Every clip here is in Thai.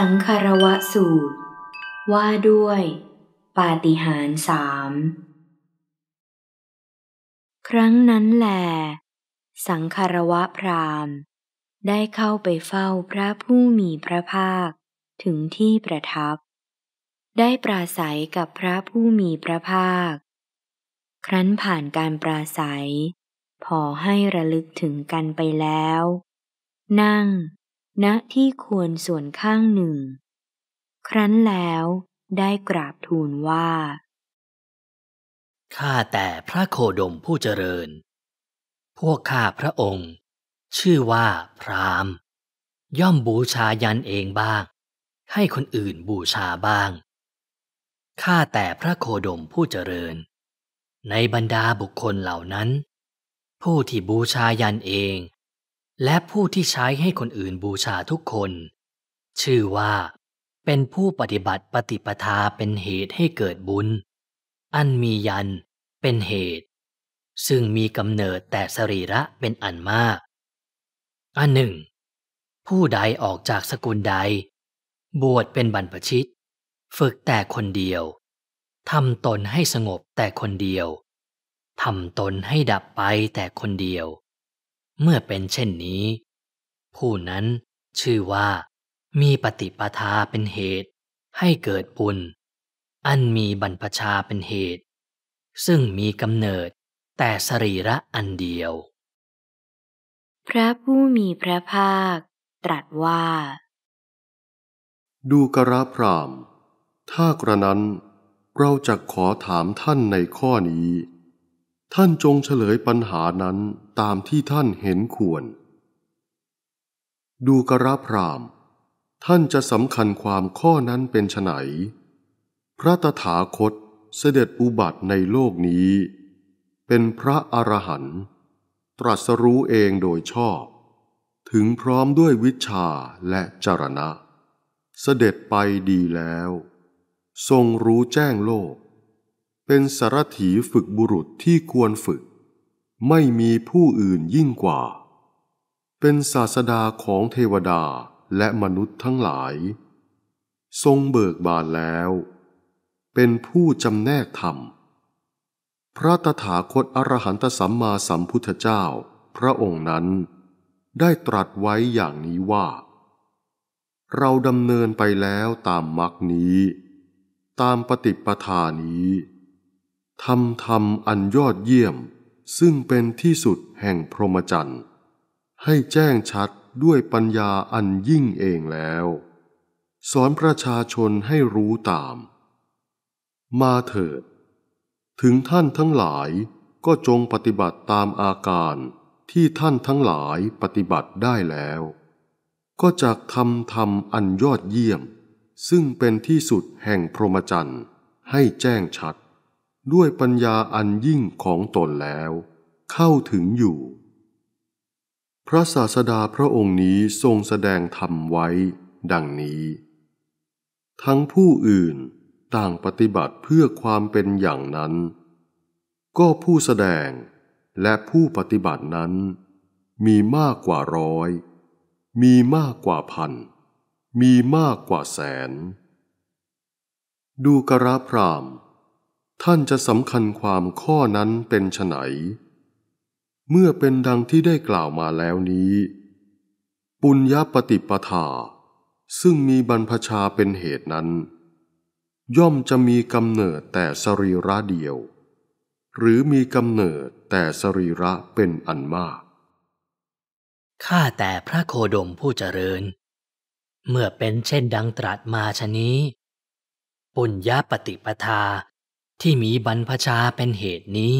สังคารวะสูตร ว่าด้วย ปาฏิหาริย์สาม ครั้งนั้นแหลสังคารวะพราหมณ์ ได้เข้าไปเฝ้าพระผู้มีพระภาคถึงที่ประทับ ได้ปราศัยกับพระผู้มีพระภาค ครั้นผ่านการปราศัย พอให้ระลึกถึงกันไปแล้ว นั่งณที่ควรส่วนข้างหนึ่ง ครั้นแล้วได้กราบทูลว่าข้าแต่พระโคดมผู้เจริญ พวกข้าพระองค์ ชื่อว่าพรามย่อมบูชายันเองบ้าง ให้คนอื่นบูชาบ้างข้าแต่พระโคดมผู้เจริญ ในบรรดาบุคคลเหล่านั้น ผู้ที่บูชายันเองและผู้ที่ใช้ให้คนอื่นบูชาทุกคน ชื่อว่า เป็นผู้ปฏิบัติปฏิปทาเป็นเหตุให้เกิดบุญ อันมียันเป็นเหตุ ซึ่งมีกำเนิดแต่สรีระเป็นอันมาก อันหนึ่ง ผู้ใดออกจากสกุลใด บวชเป็นบรรพชิต ฝึกแต่คนเดียว ทำตนให้สงบแต่คนเดียว ทำตนให้ดับไปแต่คนเดียวเมื่อเป็นเช่นนี้ ผู้นั้นชื่อว่ามีปฏิปทาเป็นเหตุให้เกิดบุญอันมีบรรพชาเป็นเหตุ ซึ่งมีกำเนิดแต่สรีระอันเดียว พระผู้มีพระภาคตรัสว่า ดูกระพรามถ้ากระนั้น เราจะขอถามท่านในข้อนี้ท่านจงเฉลยปัญหานั้นตามที่ท่านเห็นควร ดูกระพรามท่านจะสำคัญความข้อนั้นเป็นไฉนพระตถาคตเสด็จอุบัติในโลกนี้ เป็นพระอรหันต์ตรัสรู้เองโดยชอบ ถึงพร้อมด้วยวิชาและจรณะ เสด็จไปดีแล้ว ทรงรู้แจ้งโลกเป็นสารถีฝึกบุรุษที่ควรฝึก ไม่มีผู้อื่นยิ่งกว่า เป็นศาสดาของเทวดาและมนุษย์ทั้งหลาย ทรงเบิกบานแล้ว เป็นผู้จำแนกธรรม พระตถาคตอรหันตสัมมาสัมพุทธเจ้า พระองค์นั้นได้ตรัสไว้อย่างนี้ว่า เราดำเนินไปแล้วตามมรรคนี้ ตามปฏิปทานี้ทำธรรมอันยอดเยี่ยม ซึ่งเป็นที่สุดแห่งพรหมจรรย์ให้แจ้งชัดด้วยปัญญาอันยิ่งเองแล้ว สอนประชาชนให้รู้ตาม มาเถิด ถึงท่านทั้งหลายก็จงปฏิบัติตามอาการที่ท่านทั้งหลายปฏิบัติได้แล้ว ก็จากทำธรรมอันยอดเยี่ยม ซึ่งเป็นที่สุดแห่งพรหมจรรย์ให้แจ้งชัดด้วยปัญญาอันยิ่งของตนแล้ว เข้าถึงอยู่ พระศาสดาพระองค์นี้ทรงแสดงธรรมไว้ ดังนี้ ทั้งผู้อื่นต่างปฏิบัติเพื่อความเป็นอย่างนั้น ก็ผู้แสดงและผู้ปฏิบัตินั้น มีมากกว่าร้อย มีมากกว่าพันมีมากกว่าแสน ดูกระพรามณท่านจะสำคัญความข้อนั้นเป็นไฉนเมื่อเป็นดังที่ได้กล่าวมาแล้วนี้ ปุญญปฏิปทา ซึ่งมีบรรพชาเป็นเหตุนั้น ย่อมจะมีกำเนิดแต่สรีระเดียว หรือมีกำเนิดแต่สรีระเป็นอันมากข้าแต่พระโคดมผู้เจริญ เมื่อเป็นเช่นดังตรัสมาชนี้ปุญญาปฏิปทาที่มีบรรพชาเป็นเหตุนี้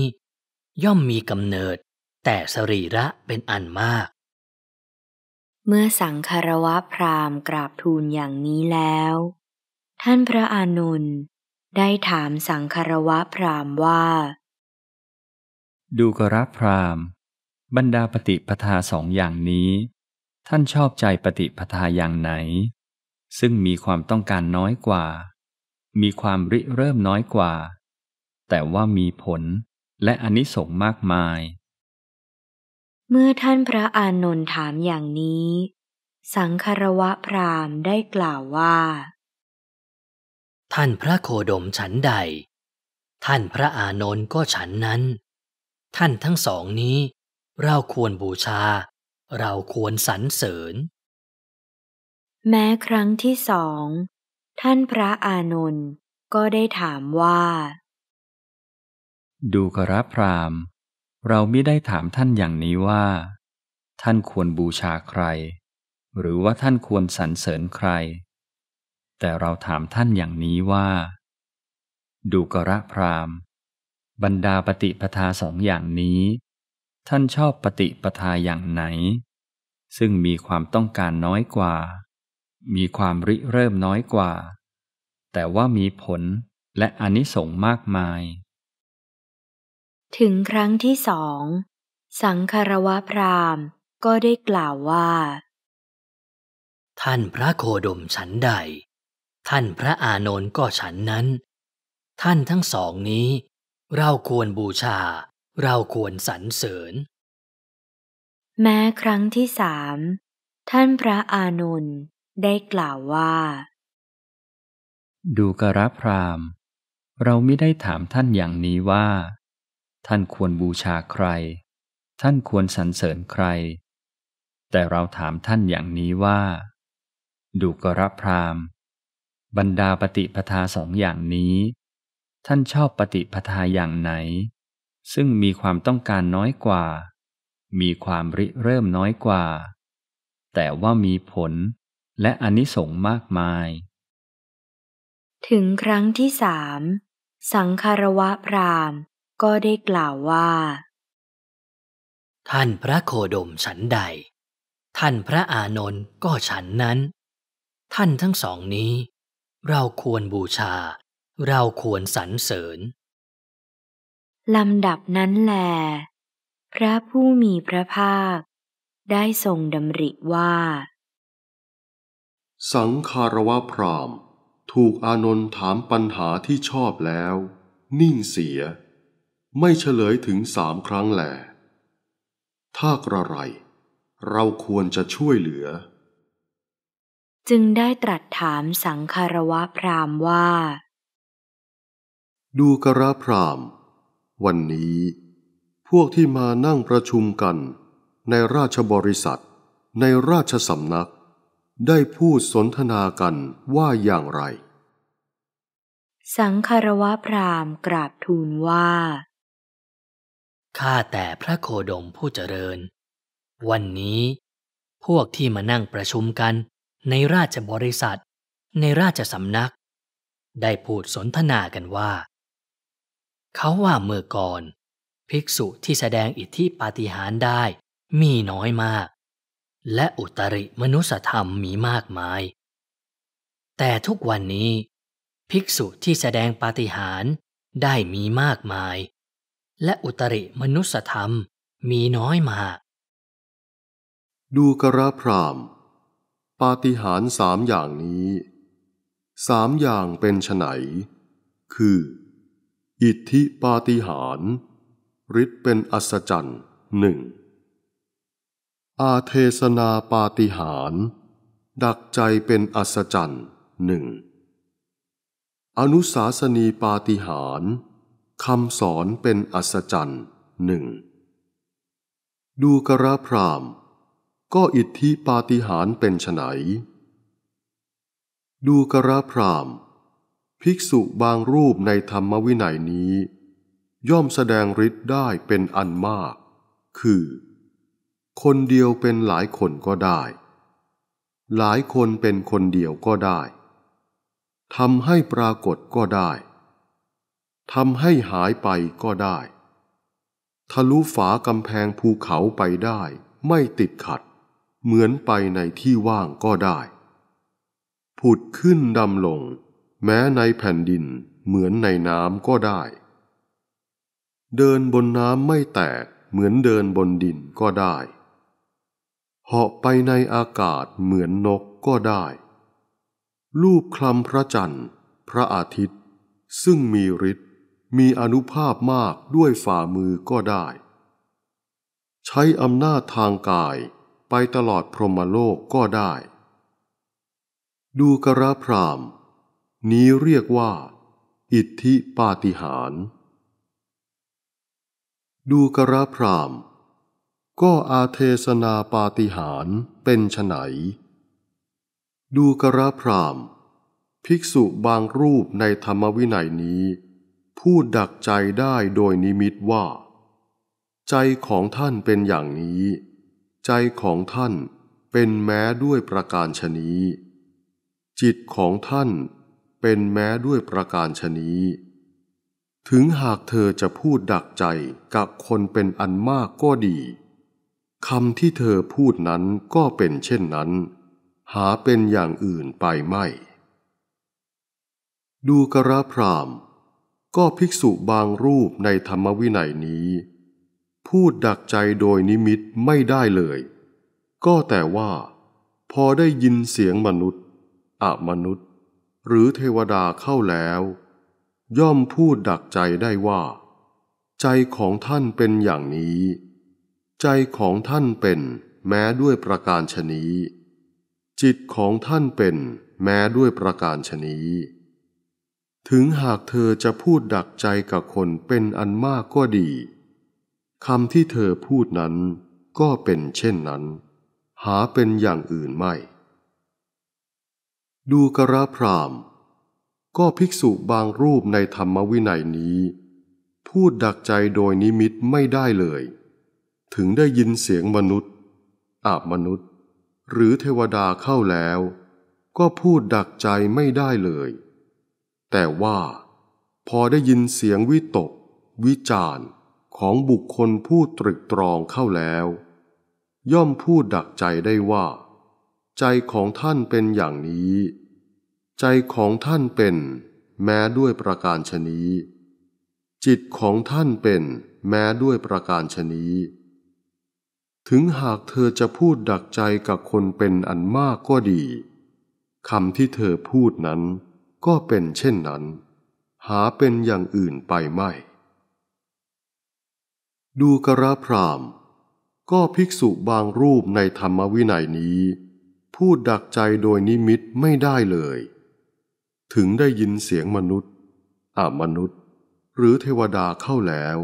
ย่อมมีกำเนิด แต่สรีระเป็นอันมาก เมื่อสังคารวะพราหมกราบทูลอย่างนี้แล้ว ท่านพระอานนได้ถามสังคารวะพราหมว่า ดูกระพราหมบรรดาปฏิปทาสองอย่างนี้ ท่านชอบใจปฏิปทาอย่างไหน ซึ่งมีความต้องการน้อยกว่า มีความริเริ่มน้อยกว่าแต่ว่ามีผลและอนิสงส์มากมาย เมื่อท่านพระอานนท์ถามอย่างนี้ สังคารวะพรามได้กล่าวว่า ท่านพระโคดมฉันใด ท่านพระอานนท์ก็ฉันนั้น ท่านทั้งสองนี้ เราควรบูชา เราควรสรรเสริญ แม้ครั้งที่สองท่านพระอานนท์ก็ได้ถามว่าดูกระพรามเราไม่ได้ถามท่านอย่างนี้ว่า ท่านควรบูชาใคร หรือว่าท่านควรสรรเสริญใคร แต่เราถามท่านอย่างนี้ว่า ดูกระพรามบรรดาปฏิปทาสองอย่างนี้ ท่านชอบปฏิปทาอย่างไหน ซึ่งมีความต้องการน้อยกว่ามีความริเริ่มน้อยกว่า แต่ว่ามีผลและอนิสงส์มากมายถึงครั้งที่สอง สังคารวะพราหมณ์ก็ได้กล่าวว่า ท่านพระโคดมฉันใด ท่านพระอานนท์ก็ฉันนั้น ท่านทั้งสองนี้ เราควรบูชา เราควรสรรเสริญ แม้ครั้งที่สามท่านพระอานนท์ได้กล่าวว่า ดูกระพรามเราไม่ได้ถามท่านอย่างนี้ว่าท่านควรบูชาใคร ท่านควรสรรเสริญใคร แต่เราถามท่านอย่างนี้ว่าดุกรพราม บรรดาปฏิปทาสองอย่างนี้ ท่านชอบปฏิปทาอย่างไหน ซึ่งมีความต้องการน้อยกว่า มีความริเริ่มน้อยกว่า แต่ว่ามีผลและอนิสงฆ์มากมาย ถึงครั้งที่สาม สังคารวะพรามก็ได้กล่าวว่า ท่านพระโคดมฉันใด ท่านพระอานนท์ก็ฉันนั้น ท่านทั้งสองนี้ เราควรบูชา เราควรสรรเสริญ ลำดับนั้นแล พระผู้มีพระภาค ได้ทรงดำริว่า สังคารวะพรามถูกอานนท์ถามปัญหาที่ชอบแล้ว นิ่งเสียไม่เฉลยถึงสามครั้งแหลถ้ากระไร เราควรจะช่วยเหลือ จึงได้ตรัสถามสังคารวะพรามว่า ดูกระพรามวันนี้ พวกที่มานั่งประชุมกันในราชบริษัท ในราชสำนัก ได้พูดสนทนากันว่าอย่างไร สังคารวะพรามกราบทูลว่าข้าแต่พระโคดมผู้เจริญ วันนี้ พวกที่มานั่งประชุมกันในราชบริษัท ในราชสำนัก ได้พูดสนทนากันว่า เขาว่าเมื่อก่อน ภิกษุที่แสดงอิทธิปาฏิหาริย์ได้มีน้อยมาก และอุตริมนุสธรรมมีมากมาย แต่ทุกวันนี้ ภิกษุที่แสดงปาฏิหาริย์ได้มีมากมายและอุตริมนุสธรรมมีน้อยมากดูกระพรามปาฏิหาริย์สามอย่างนี้ สามอย่างเป็นไนคือ อิทธิปาฏิหาริย์ฤทธิ์เป็นอัศจรรย์หนึ่งอาเทศนาปาฏิหาริย์ดักใจเป็นอัศจรรย์หนึ่งอนุสาสนีปาฏิหาริย์คำสอนเป็นอัศจรรย์หนึ่งดูกระพรามก็อิทธิปาฏิหารเป็นไฉนดูกระพรามภิกษุบางรูปในธรรมวินัยนี้ ย่อมแสดงฤทธิ์ได้เป็นอันมาก คือ คนเดียวเป็นหลายคนก็ได้ หลายคนเป็นคนเดียวก็ได้ทำให้ปรากฏก็ได้ทำให้หายไปก็ได้ ทะลุฝากำแพงภูเขาไปได้ ไม่ติดขัด เหมือนไปในที่ว่างก็ได้ ผุดขึ้นดำลงแม้ในแผ่นดินเหมือนในน้ำก็ได้ เดินบนน้ำไม่แตกเหมือนเดินบนดินก็ได้เหาะไปในอากาศเหมือนนกก็ได้ รูปคลำพระจันทร์ พระอาทิตย์ ซึ่งมีฤทธิมีอนุภาพมากด้วยฝ่ามือก็ได้ ใช้อำนาจทางกายไปตลอดพรหมโลกก็ได้ ดูกระพรามนี้เรียกว่า อิทธิปาฏิหาร ดูกระพรามก็อาเทศนาปาฏิหารเป็นไฉนดูกระพรามภิกษุบางรูปในธรรมวินัยนี้ผู้ดักใจได้โดยนิมิตว่า ใจของท่านเป็นอย่างนี้ ใจของท่านเป็นแม้ด้วยประการชนีจิตของท่านเป็นแม้ด้วยประการชนีถึงหากเธอจะพูดดักใจกับคนเป็นอันมากก็ดีคำที่เธอพูดนั้นก็เป็นเช่นนั้น หาเป็นอย่างอื่นไปไม่ดูกระพรามก็ภิกษุบางรูปในธรรมวินัยนี้ พูดดักใจโดยนิมิตไม่ได้เลย ก็แต่ว่าพอได้ยินเสียงมนุษย์ อมนุษย์หรือเทวดาเข้าแล้ว ย่อมพูดดักใจได้ว่า ใจของท่านเป็นอย่างนี้ ใจของท่านเป็นแม้ด้วยประการชนีจิตของท่านเป็นแม้ด้วยประการชนี้ถึงหากเธอจะพูดดักใจกับคนเป็นอันมากก็ดี คำที่เธอพูดนั้นก็เป็นเช่นนั้น หาเป็นอย่างอื่นไม่ ดูกระพราม ก็ภิกษุบางรูปในธรรมวินัยนี้ พูดดักใจโดยนิมิตไม่ได้เลย ถึงได้ยินเสียงมนุษย์อาบมนุษย์ หรือเทวดาเข้าแล้ว ก็พูดดักใจไม่ได้เลยแต่ว่าพอได้ยินเสียงวิตกวิจารณ์ ของบุคคลผู้ตรึกตรองเข้าแล้ว ย่อมพูดดักใจได้ว่า ใจของท่านเป็นอย่างนี้ ใจของท่านเป็นแม้ด้วยประการชนีจิตของท่านเป็น แม้ด้วยประการชนีถึงหากเธอจะพูดดักใจกับคนเป็นอันมากก็ดีคำที่เธอพูดนั้นก็เป็นเช่นนั้น หาเป็นอย่างอื่นไปไม่ ดูกระพรามก็ภิกษุบางรูปในธรรมวินัยนี้ พูดดักใจโดยนิมิตไม่ได้เลย ถึงได้ยินเสียงมนุษย์อามนุษย์ หรือเทวดาเข้าแล้ว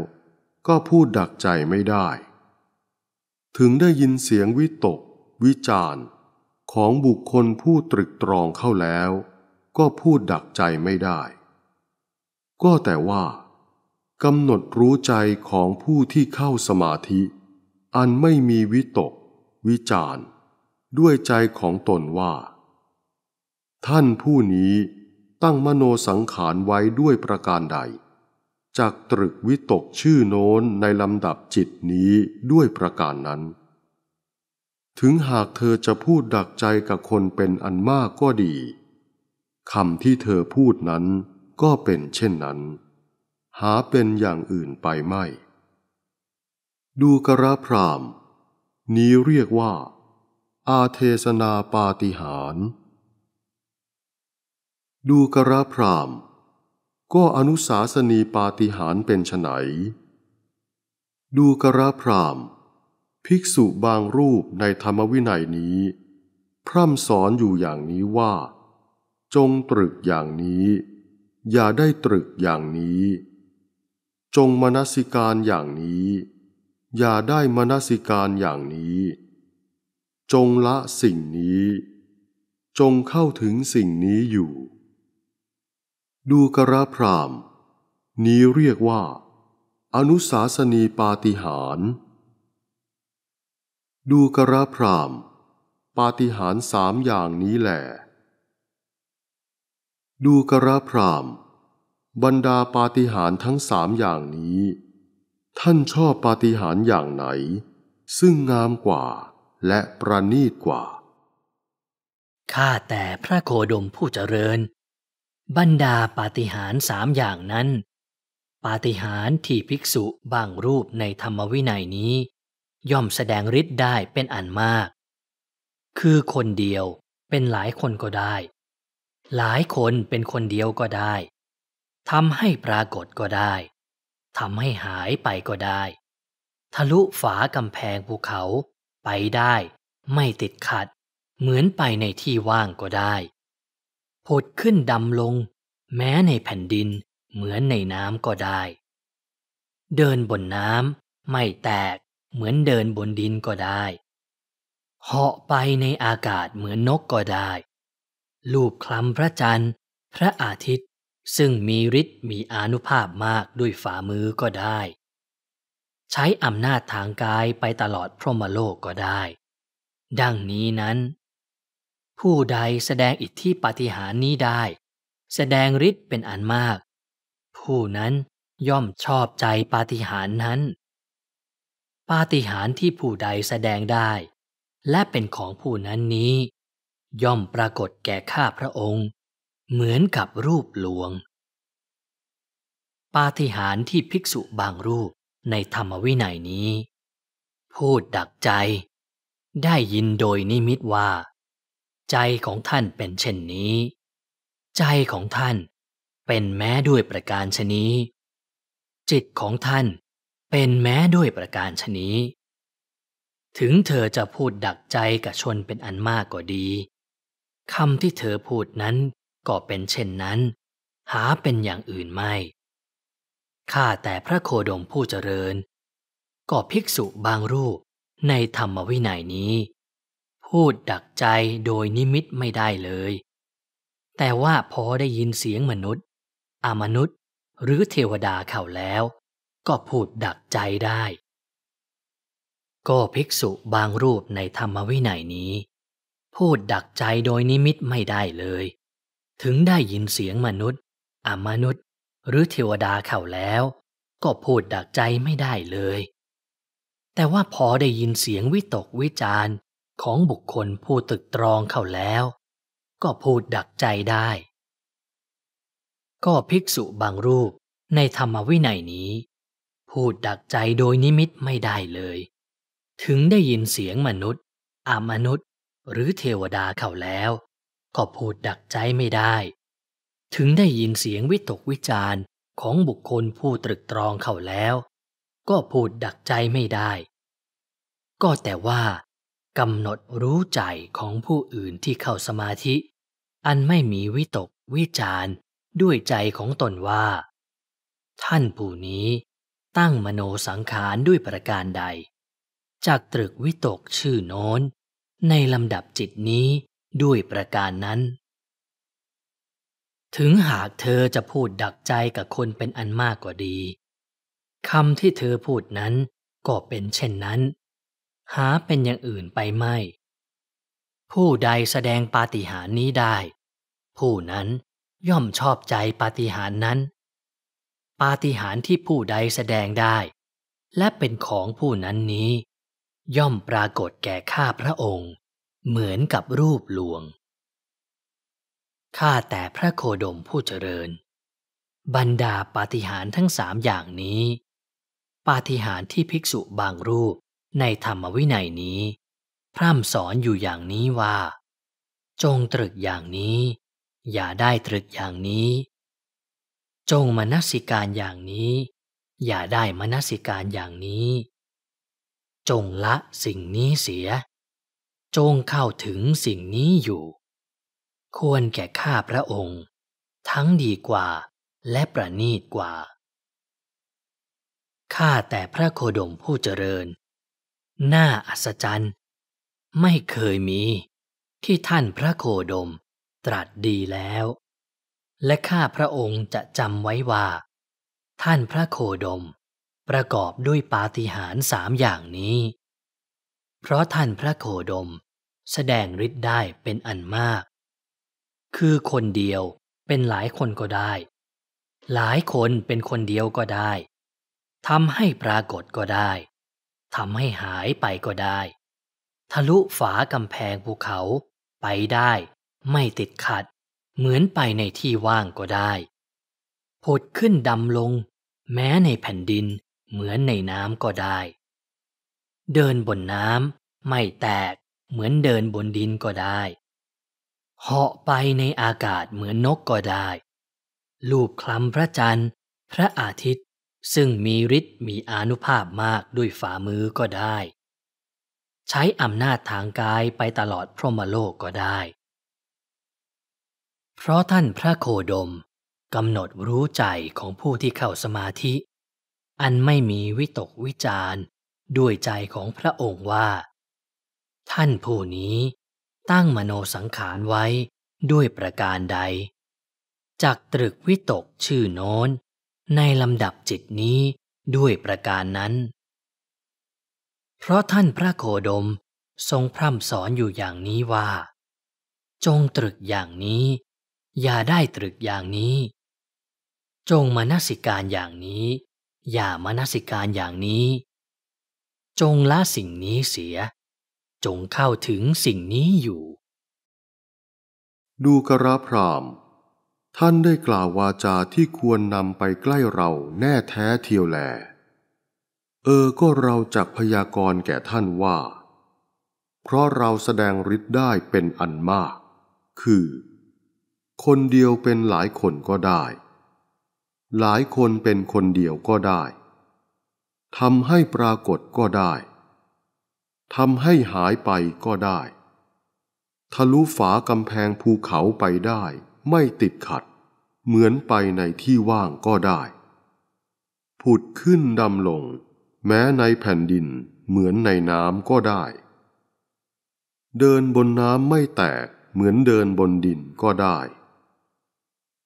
ก็พูดดักใจไม่ได้ ถึงได้ยินเสียงวิตกวิจารณ์ ของบุคคลผู้ตรึกตรองเข้าแล้วก็พูดดักใจไม่ได้ ก็แต่ว่ากำหนดรู้ใจของผู้ที่เข้าสมาธิ อันไม่มีวิตก วิจารด้วยใจของตนว่า ท่านผู้นี้ตั้งมโนสังขารไว้ด้วยประการใด จากตรึกวิตกชื่อโน้นในลำดับจิตนี้ด้วยประการนั้น ถึงหากเธอจะพูดดักใจกับคนเป็นอันมากก็ดีคำที่เธอพูดนั้นก็เป็นเช่นนั้น หาเป็นอย่างอื่นไปไม่ ดูกระพรามนี้เรียกว่า อาเทศนาปาติหาร ดูกระพรามก็อนุสาสนีปาติหารเป็นไนดูกระพรามภิกษุบางรูปในธรรมวินัยนี้ พร่ำสอนอยู่อย่างนี้ว่าจงตรึกอย่างนี้ อย่าได้ตรึกอย่างนี้ จงมนสิการอย่างนี้ อย่าได้มนสิการอย่างนี้ จงละสิ่งนี้ จงเข้าถึงสิ่งนี้อยู่ ดูกระพราม นี้เรียกว่า อนุสาสนีปาติหาร ดูกระพราม ปาติหารสามอย่างนี้แหละดูกระพรามบรรดาปาฏิหาริย์ทั้งสามอย่างนี้ ท่านชอบปาฏิหาริย์อย่างไหน ซึ่งงามกว่าและประณีตกว่า ข้าแต่พระโคดมผู้เจริญ บรรดาปาฏิหาริย์สามอย่างนั้น ปาฏิหาริย์ที่ภิกษุบางรูปในธรรมวินัยนี้ ย่อมแสดงฤทธิ์ได้เป็นอันมาก คือคนเดียวเป็นหลายคนก็ได้หลายคนเป็นคนเดียวก็ได้ทำให้ปรากฏก็ได้ทำให้หายไปก็ได้ ทะลุฝากำแพงภูเขาไปได้ ไม่ติดขัด เหมือนไปในที่ว่างก็ได้ผดขึ้นดำลง แม้ในแผ่นดินเหมือนในน้ำก็ได้ เดินบนน้ำไม่แตกเหมือนเดินบนดินก็ได้เหาะไปในอากาศเหมือนนกก็ได้ลูบคลำพระจันทร์ พระอาทิตย์ซึ่งมีฤทธิ์มีอนุภาพมากด้วยฝ่ามือก็ได้ ใช้อำนาจทางกายไปตลอดพรหมโลกก็ได้ดังนี้นั้น ผู้ใดแสดงอิทธิปฏิหารนี้ได้ แสดงฤทธิ์เป็นอันมาก ผู้นั้นย่อมชอบใจปาฏิหาริย์นั้น ปาฏิหาริย์ที่ผู้ใดแสดงได้ และเป็นของผู้นั้นนี้ย่อมปรากฏแก่ข้าพระองค์เหมือนกับรูปหลวง ปาฏิหาริย์ที่ภิกษุบางรูปในธรรมวินัยนี้ พูดดักใจได้ยินโดยนิมิตว่า ใจของท่านเป็นเช่นนี้ ใจของท่านเป็นแม้ด้วยประการชนี้ จิตของท่านเป็นแม้ด้วยประการชนี้ ถึงเธอจะพูดดักใจกับชนเป็นอันมากก็ดีคำที่เธอพูดนั้นก็เป็นเช่นนั้น หาเป็นอย่างอื่นไม่ ข้าแต่พระโคดมผู้เจริญ ก็ภิกษุบางรูปในธรรมวินัยนี้ พูดดักใจโดยนิมิตไม่ได้เลย แต่ว่าพอได้ยินเสียงมนุษย์อมนุษย์หรือเทวดาเข่าแล้ว ก็พูดดักใจได้ ก็ภิกษุบางรูปในธรรมวินัยนี้พูดดักใจโดยนิมิตไม่ได้เลย ถึงได้ยินเสียงมนุษย์ อมนุษย์ หรือเทวดาเข้าแล้ว ก็พูดดักใจไม่ได้เลย แต่ว่าพอได้ยินเสียงวิตกวิจารณ์ ของบุคคลผู้ตึกตรองเข้าแล้ว ก็พูดดักใจได้ ก็ภิกษุบางรูปในธรรมวินัยนี้ พูดดักใจโดยนิมิตไม่ได้เลย ถึงได้ยินเสียงมนุษย์อามนุษย์หรือเทวดาเข้าแล้ว ก็พูดดักใจไม่ได้ ถึงได้ยินเสียงวิตกวิจารณ์ ของบุคคลผู้ตรึกตรองเข้าแล้ว ก็พูดดักใจไม่ได้ ก็แต่ว่ากำหนดรู้ใจ ของผู้อื่นที่เข้าสมาธิ อันไม่มีวิตกวิจารณ์ ด้วยใจของตนว่า ท่านผู้นี้ตั้งมโนสังขารด้วยประการใด จากตรึกวิตกชื่อโน้นในลำดับจิตนี้ด้วยประการนั้น ถึงหากเธอจะพูดดักใจกับคนเป็นอันมากก็ดีคำที่เธอพูดนั้นก็เป็นเช่นนั้น หาเป็นอย่างอื่นไปไม่ ผู้ใดแสดงปาฏิหาริย์นี้ได้ ผู้นั้นย่อมชอบใจปาฏิหาริย์นั้น ปาฏิหาริย์ที่ผู้ใดแสดงได้ และเป็นของผู้นั้นนี้ย่อมปรากฏแก่ข้าพระองค์เหมือนกับรูปลวง ข้าแต่พระโคดมผู้เจริญ บรรดาปาฏิหาริย์ทั้งสามอย่างนี้ ปาฏิหาริย์ที่ภิกษุบางรูปในธรรมวินัยนี้ พร่ำสอนอยู่อย่างนี้ว่า จงตรึกอย่างนี้ อย่าได้ตรึกอย่างนี้ จงมนสิการอย่างนี้ อย่าได้มนสิการอย่างนี้จงละสิ่งนี้เสีย จงเข้าถึงสิ่งนี้อยู่ ควรแก่ข้าพระองค์ ทั้งดีกว่าและประนีตกว่า ข้าแต่พระโคดมผู้เจริญน่าอัศจรรย์ไม่เคยมีที่ท่านพระโคดมตรัสดีแล้ว และข้าพระองค์จะจำไว้ว่า ท่านพระโคดมประกอบด้วยปาฏิหาริย์สามอย่างนี้ เพราะท่านพระโคดมแสดงฤทธิ์ได้เป็นอันมาก คือคนเดียวเป็นหลายคนก็ได้ หลายคนเป็นคนเดียวก็ได้ทำให้ปรากฏก็ได้ทำให้หายไปก็ได้ ทะลุฝากำแพงภูเขาไปได้ไม่ติดขัด เหมือนไปในที่ว่างก็ได้ผดขึ้นดำลงแม้ในแผ่นดินเหมือนในน้ำก็ได้ เดินบนน้ำไม่แตกเหมือนเดินบนดินก็ได้เหาะไปในอากาศเหมือนนกก็ได้ ลูบคลำพระจันทร์ พระอาทิตย์ซึ่งมีฤทธิ์มีอนุภาพมากด้วยฝ่ามือก็ได้ ใช้อำนาจทางกายไปตลอดพรหมโลกก็ได้ เพราะท่านพระโคดมกำหนดรู้ใจของผู้ที่เข้าสมาธิอันไม่มีวิตกวิจารด้วยใจของพระองค์ว่า ท่านผู้นี้ ตั้งมโนสังขารไว้ด้วยประการใด จากตรึกวิตกชื่อโน้น ในลำดับจิตนี้ด้วยประการนั้น เพราะท่านพระโคดมทรงพร่ำสอนอยู่อย่างนี้ว่า จงตรึกอย่างนี้ อย่าได้ตรึกอย่างนี้ จงมานสิการอย่างนี้อย่ามนสิการอย่างนี้ จงละสิ่งนี้เสีย จงเข้าถึงสิ่งนี้อยู่ ดูกระพรามท่านได้กล่าววาจาที่ควรนำไปใกล้เราแน่แท้เทียวแล เออก็เราจักพยากรณ์แก่ท่านว่า เพราะเราแสดงฤทธิ์ได้เป็นอันมาก คือ คนเดียวเป็นหลายคนก็ได้หลายคนเป็นคนเดียวก็ได้ ทำให้ปรากฏก็ได้ ทำให้หายไปก็ได้ ทะลุฝากำแพงภูเขาไปได้ ไม่ติดขัด เหมือนไปในที่ว่างก็ได้ ผุดขึ้นดำลง แม้ในแผ่นดินเหมือนในน้ำก็ได้ เดินบนน้ำไม่แตก เหมือนเดินบนดินก็ได้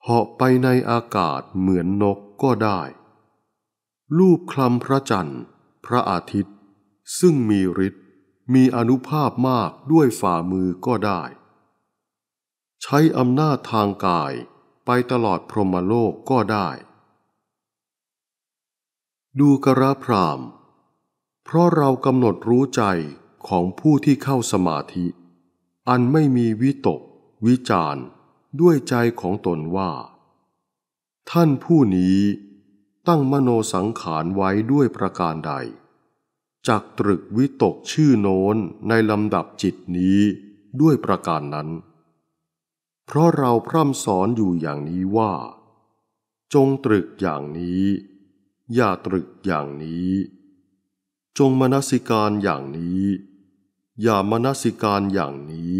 เหาะไปในอากาศเหมือนนกก็ได้ลูบคลำพระจันทร์ พระอาทิตย์ ซึ่งมีฤทธิ์มีอนุภาพมากด้วยฝ่ามือก็ได้ ใช้อำนาจทางกายไปตลอดพรหมโลกก็ได้ ดูกระพราม เพราะเรากำหนดรู้ใจของผู้ที่เข้าสมาธิ อันไม่มีวิตกวิจารณ์ด้วยใจของตนว่า ท่านผู้นี้ตั้งมโนสังขารไว้ด้วยประการใดจากตรึกวิตกชื่อโน้นในลำดับจิตนี้ด้วยประการนั้น เพราะเราพร่ำสอนอยู่อย่างนี้ว่า จงตรึกอย่างนี้ อย่าตรึกอย่างนี้ จงมนสิการอย่างนี้ อย่ามนสิการอย่างนี้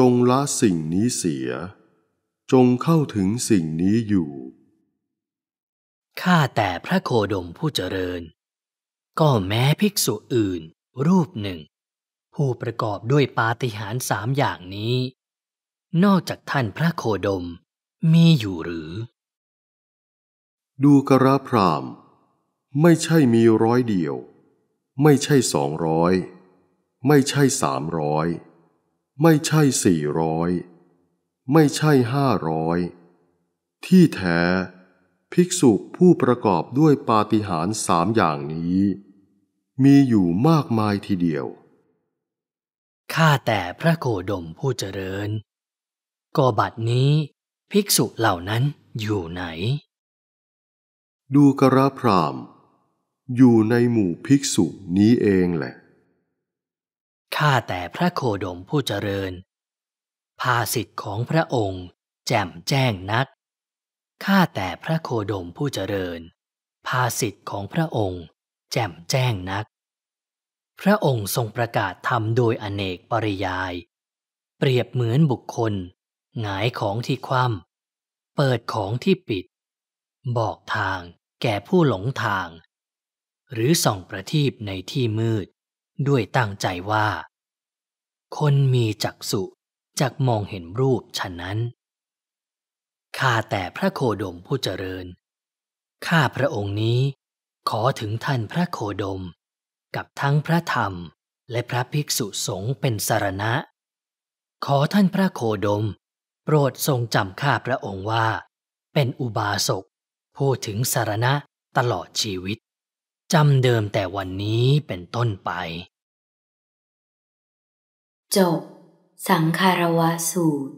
จงละสิ่งนี้เสีย จงเข้าถึงสิ่งนี้อยู่ ข้าแต่พระโคดมผู้เจริญ ก็แม้ภิกษุอื่นรูปหนึ่ง ผู้ประกอบด้วยปาฏิหาริย์สามอย่างนี้ นอกจากท่านพระโคดมมีอยู่หรือ ดูกระพรามไม่ใช่มีร้อยเดียว ไม่ใช่สองร้อย ไม่ใช่สามร้อยไม่ใช่สี่ร้อย ไม่ใช่ห้าร้อย ที่แท้ภิกษุผู้ประกอบด้วยปาฏิหาริย์สามอย่างนี้ มีอยู่มากมายทีเดียว ข้าแต่พระโคดมผู้เจริญกบัดนี้ภิกษุเหล่านั้นอยู่ไหน ดูกระพรามอยู่ในหมู่ภิกษุนี้เองแหละข้าแต่พระโคดมผู้เจริญ ภาสิทธิ์ของพระองค์แจ่มแจ้งนักข้าแต่พระโคดมผู้เจริญภาสิทธิ์ของพระองค์แจ่มแจ้งนัก พระองค์ทรงประกาศธรรมโดยอเนกปริยาย เปรียบเหมือนบุคคล หงายของที่คว่ำเปิดของที่ปิด บอกทางแก่ผู้หลงทาง หรือส่องประทีปในที่มืดด้วยตั้งใจว่า คนมีจักษุจักมองเห็นรูปฉะนั้น ข้าแต่พระโคดมผู้เจริญ ข้าพระองค์นี้ ขอถึงท่านพระโคดม กับทั้งพระธรรมและพระภิกษุสงฆ์เป็นสารณะ ขอท่านพระโคดม โปรดทรงจำข้าพระองค์ว่า เป็นอุบาสกผู้ถึงสารณะตลอดชีวิตจำเดิมแต่วันนี้เป็นต้นไป จบสังคารวาสูตร